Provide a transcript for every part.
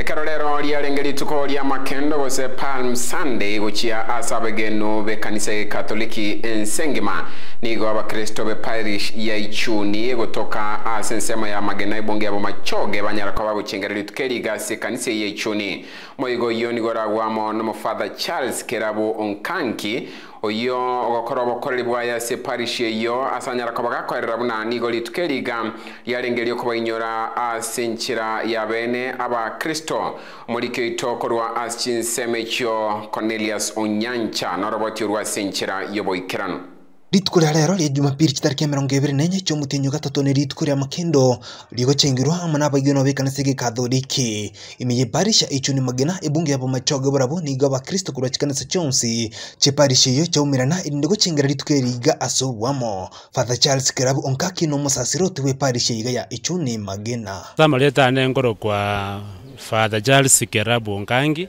ekero lero riarenge rituko ria makendo gose palm sunday guchia asabegenu bekanisa ekatoliki ensengima nigo abakristo be parish ya ichuni gutoka ase ensemo ya magena ebonge abo machoge banyara koba guchingera rituko erigasi ekanisa ya ichuni moigo iyo nigo ragwamo nomo charles kerabo onkanki oyo ogokorwo obokoreri bwa yase parish eyo ase anyarakoba gakorera buna nigo rituke riga riarengerio kobainyora ase enchera ya bene abakristo omorikio itokorwa ase chinsemo ekio cornelius onyancha norobotio rwa ase enchera yoboikerano ritiko rya rero rya jumapili chitariki ya mirongo ibiri nenye cyomutinyo gatatu ni ritiko rya makendo rigocengerwa hamwe n'abagiona katholiki gikatholiki parisha ico ni magena ibunge yabo machoga barabo niga abakristo kurwa chikanisa chonsi chiparisha iyo chaumirana irinde gocengera ritiko eriga asubwamo father charles kirabu onkaki no ni umusasiroti parisha yiga ya ico ni magena samaria tane ngoro kwa father charles kirabu onkangi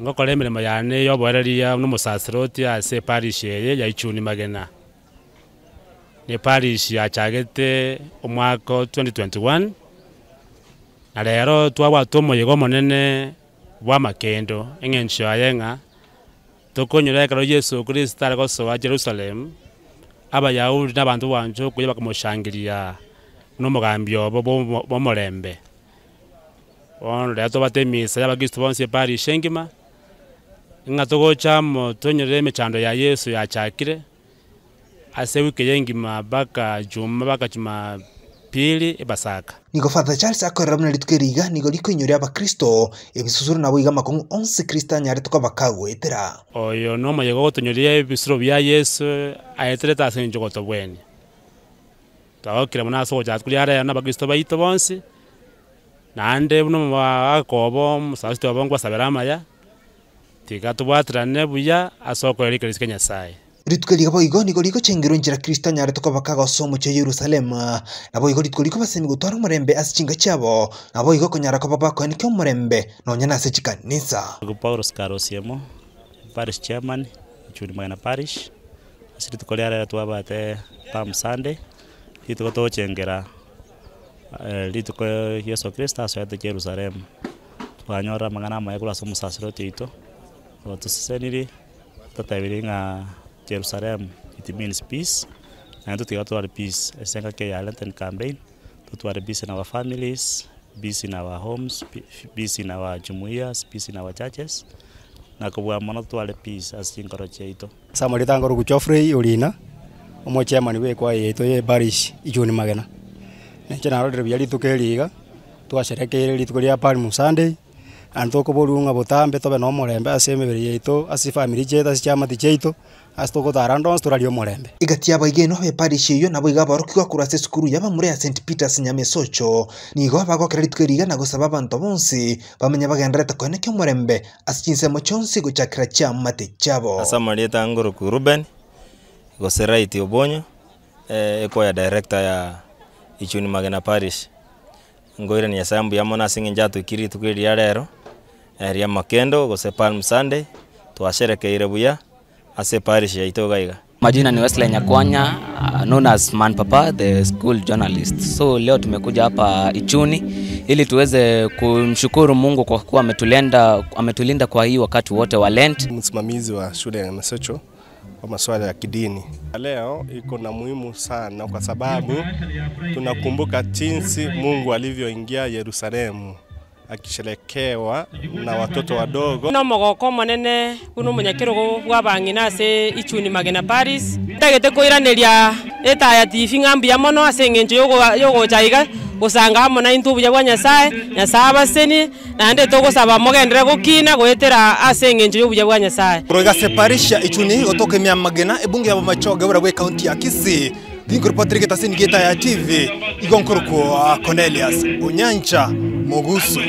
ngokora emirimo yane yoboreria n'omusasiroti ase eparish eye ya ichuni magena ne parish yachagete omwaka 2021 na rero twabwate omoyego omonene bwa amakendo eng'encho yaye ng'a tokonyora ekero yesu kristo aregosoa jerusalemu abayaudi n'abanto bancho okuya bakamushangiria n'omogambi obo bwa omorembe bono rero tobate emisa y'abakristo bonsi eparish engima inga togochamo tonyerere emechando ya yesu yachakire ase wiki yengima baka juma baka juma pili ebasaka nigo father charles akorera buna rituko eriiga nigo rikoinyoria abakristo ebisisuro nabo iga makong'u onsi kristo anyare tokobakagoetera oyo na omoyego ogotonyoria ebisuro bya yesu aeterete ase enchogoto bweni twagokire buna ase kuri tukoriarera na abakristo baito bonsi naende buna agakoba omusasi twaba ngwasabera amaya tigatubwatirane buya asoka oyo rikarisike nyasaye rituko boigo nigo rigo chengero njira kristo nyare tuko bakaga somo cha Yerusalemu na boigo rituko rigo basemi gutwara umurembe asichinga cyabo na boigo konyara ko babako nike umurembe nonya nase chikanisa Paulo Scarosiemo parish chairman churi magana parish asiri tuko rera twabate pam Sunday rituko to chengera rituko eh, Yesu Kristo asoyate Yerusalemu twanyora magana maye kula somo sasiroti batuseseniri tutabire ng'a jerusalem it means peace na tutiga tware peace esenga ke yalenten campaign tutware peace in our families peace in our homes peace in our jumuias peace in our churches na kubwa mono tutware peace as chinkoro chiaito samari tangoro guchofrei urina omwe chairman wekwa yeto ye parish ijuni magena neche narorire biari tukeriga twasherekeire rituko ria palm sunday andu tukuburunga butambe tobe no murembe ase emibiri yaitu ase family chaitu ase chiamati chaitu ase tugutara ndonse turari omurembe igati aba no be parish iyo nabo iga abaroki gwakora ase yaba muri ya st peters nyamesocho nigo abagokerera rituka erigana gosaba abanto bonsi bamenye bagenderete koeneka omurembe ase chinsemo chionsi gochakera chiamati chiabo ase amarieta ku ruben go goseraiti obonyo eh, eko ya director ya ichuni magena parish ngoire ni yasambu yamona ase ng'enche atwikire rituka ya rero eria eh, makendo gose palm sunday twasherekeire buya ase parish itoga iga Majina ni Wesley Nyakwanya, uh, known as Man Papa, the school journalist. So leo tumekuja hapa Ichuni ili tuweze kumshukuru Mungu kwa kuwa ametulinda, ametulinda kwa hii wakati wote wa Lent. Msimamizi wa shule ya Masocho kwa masuala ya kidini. Leo iko na muhimu sana kwa sababu tunakumbuka jinsi Mungu alivyoingia Yerusalemu akisherekewa na watoto wadogo no mogoko monene kuno munyakirugu gwa bang'ina se ichuni magena paris tagete eta ya tv ngambi ya mono asenge ase eng'encho yogochaiga gusanga amo na intu buya bwa nyasaye nyasaye abaseni naende togosaba mogendere gokina gwetera ase eng'encho yobuya bwa nyasaye roigaseparisha ichuni otoke emia magena ebunge ya bamachoge bura bwa county ya kisii Linko Patrick Geta ya TV, Igonkuru kwa Cornelius Unyancha Mogusu.